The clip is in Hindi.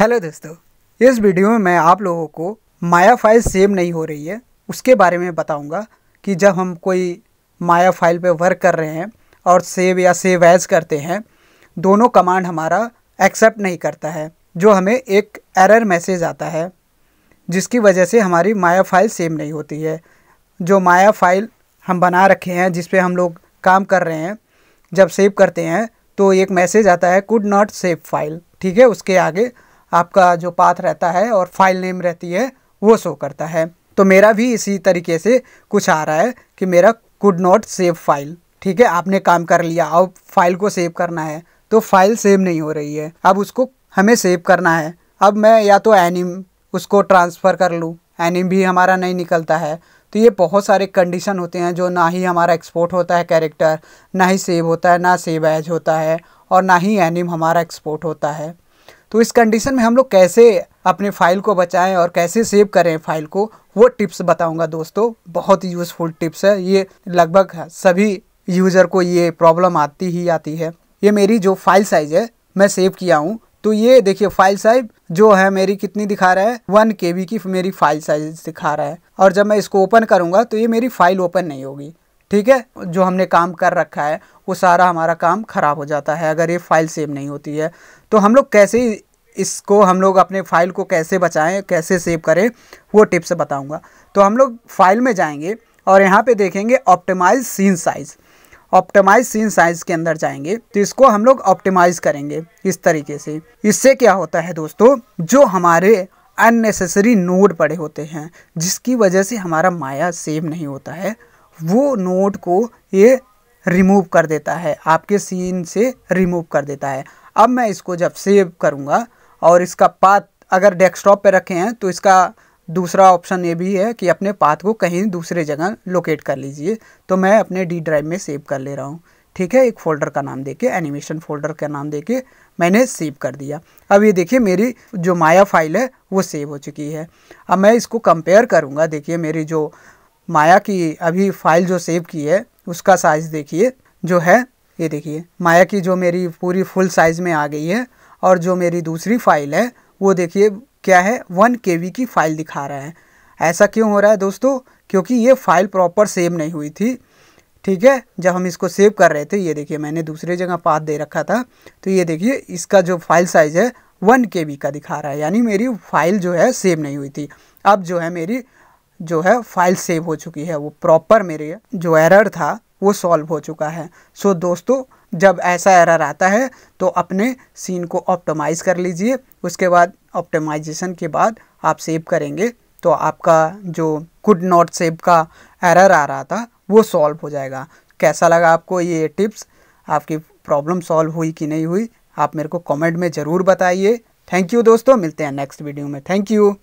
हेलो दोस्तों इस वीडियो में मैं आप लोगों को माया फाइल सेव नहीं हो रही है उसके बारे में बताऊंगा कि जब हम कोई माया फाइल पे वर्क कर रहे हैं और सेव या सेव एज करते हैं दोनों कमांड हमारा एक्सेप्ट नहीं करता है जो हमें एक एरर मैसेज आता है जिसकी वजह से हमारी माया फाइल सेव नहीं होती है जो माया फाइल हम बना रखे हैं जिस पे हम लोग काम कर रहे हैं जब सेव करते हैं तो एक मैसेज आता है कुड नॉट सेव फाइल ठीक है उसके आगे आपका जो पाथ रहता है और फाइल नेम रहती है वो शो करता है तो मेरा भी इसी तरीके से कुछ आ रहा है कि मेरा कुड नॉट सेव फाइल ठीक है आपने काम कर लिया अब फाइल को सेव करना है तो फाइल सेव नहीं हो रही है अब उसको हमें सेव करना है अब मैं या तो एनिम उसको ट्रांसफ़र कर लूँ एनिम भी हमारा नहीं निकलता है तो ये बहुत सारे कंडीशन होते हैं जो ना ही हमारा एक्सपोर्ट होता है कैरेक्टर ना ही सेव होता है ना सेव एज होता है और ना ही एनिम हमारा एक्सपोर्ट होता है तो इस कंडीशन में हम लोग कैसे अपने फाइल को बचाएं और कैसे सेव करें फाइल को वो टिप्स बताऊंगा दोस्तों बहुत यूज़फुल टिप्स है ये लगभग सभी यूज़र को ये प्रॉब्लम आती ही आती है ये मेरी जो फाइल साइज़ है मैं सेव किया हूँ तो ये देखिए फाइल साइज जो है मेरी कितनी दिखा रहा है वन के की मेरी फाइल साइज दिखा रहा है और जब मैं इसको ओपन करूँगा तो ये मेरी फाइल ओपन नहीं होगी ठीक है जो हमने काम कर रखा है वो सारा हमारा काम ख़राब हो जाता है अगर ये फ़ाइल सेव नहीं होती है तो हम लोग कैसे इसको हम लोग अपने फ़ाइल को कैसे बचाएं कैसे सेव करें वो टिप्स बताऊंगा तो हम लोग फाइल में जाएंगे और यहाँ पे देखेंगे optimise scene size optimise scene size के अंदर जाएंगे तो इसको हम लोग ऑप्टिमाइज करेंगे इस तरीके से इससे क्या होता है दोस्तों जो हमारे अननेसेसरी नोड पड़े होते हैं जिसकी वजह से हमारा माया सेव नहीं होता है वो नोट को ये रिमूव कर देता है आपके सीन से रिमूव कर देता है अब मैं इसको जब सेव करूँगा और इसका पाथ अगर डेस्कटॉप पे रखे हैं तो इसका दूसरा ऑप्शन ये भी है कि अपने पाथ को कहीं दूसरे जगह लोकेट कर लीजिए तो मैं अपने डी ड्राइव में सेव कर ले रहा हूँ ठीक है एक फ़ोल्डर का नाम देके एनिमेशन फोल्डर का नाम देके मैंने सेव कर दिया अब ये देखिए मेरी जो माया फाइल है वो सेव हो चुकी है अब मैं इसको कंपेयर करूँगा देखिए मेरी जो माया की अभी फाइल जो सेव की है उसका साइज़ देखिए जो है ये देखिए माया की जो मेरी पूरी फुल साइज़ में आ गई है और जो मेरी दूसरी फाइल है वो देखिए क्या है वन के की फ़ाइल दिखा रहा है ऐसा क्यों हो रहा है दोस्तों क्योंकि ये फ़ाइल प्रॉपर सेव नहीं हुई थी ठीक है जब हम इसको सेव कर रहे थे ये देखिए मैंने दूसरे जगह पाथ दे रखा था तो ये देखिए इसका जो फाइल साइज़ है वन के का दिखा रहा है यानी मेरी फाइल जो है सेव नहीं हुई थी अब जो है मेरी जो है फाइल सेव हो चुकी है वो प्रॉपर मेरे जो एरर था वो सॉल्व हो चुका है सो so, दोस्तों जब ऐसा एरर आता है तो अपने सीन को ऑप्टोमाइज़ कर लीजिए उसके बाद ऑप्टोमाइजेशन के बाद आप सेव करेंगे तो आपका जो गुड नॉट सेव का एरर आ रहा था वो सॉल्व हो जाएगा कैसा लगा आपको ये टिप्स आपकी प्रॉब्लम सॉल्व हुई कि नहीं हुई आप मेरे को कमेंट में ज़रूर बताइए थैंक यू दोस्तों मिलते हैं नेक्स्ट वीडियो में थैंक यू